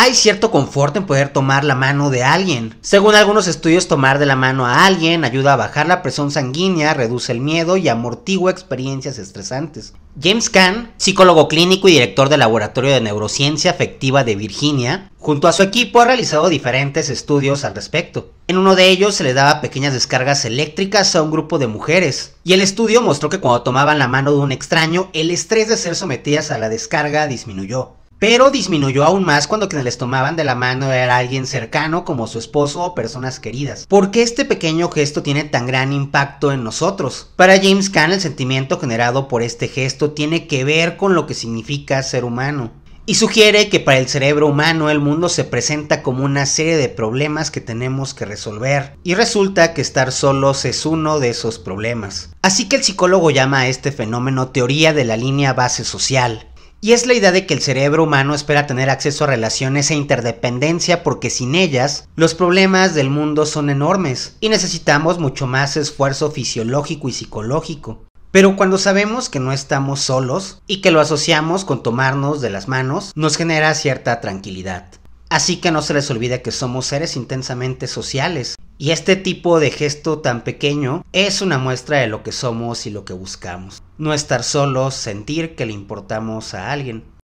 hay cierto confort en poder tomar la mano de alguien. Según algunos estudios, tomar de la mano a alguien ayuda a bajar la presión sanguínea, reduce el miedo y amortigua experiencias estresantes. James Kahn, psicólogo clínico y director del Laboratorio de Neurociencia Afectiva de Virginia, junto a su equipo ha realizado diferentes estudios al respecto. En uno de ellos se le daba pequeñas descargas eléctricas a un grupo de mujeres, y el estudio mostró que cuando tomaban la mano de un extraño, el estrés de ser sometidas a la descarga disminuyó pero disminuyó aún más cuando quienes les tomaban de la mano era alguien cercano como su esposo o personas queridas. ¿Por qué este pequeño gesto tiene tan gran impacto en nosotros? Para James Kahn el sentimiento generado por este gesto tiene que ver con lo que significa ser humano y sugiere que para el cerebro humano el mundo se presenta como una serie de problemas que tenemos que resolver, y resulta que estar solos es uno de esos problemas. Así que el psicólogo llama a este fenómeno teoría de la línea base social, y es la idea de que el cerebro humano espera tener acceso a relaciones e interdependencia porque sin ellas los problemas del mundo son enormes y necesitamos mucho más esfuerzo fisiológico y psicológico. Pero cuando sabemos que no estamos solos y que lo asociamos con tomarnos de las manos, nos genera cierta tranquilidad. Así que no se les olvide que somos seres intensamente sociales y este tipo de gesto tan pequeño es una muestra de lo que somos y lo que buscamos. No estar solos, sentir que le importamos a alguien.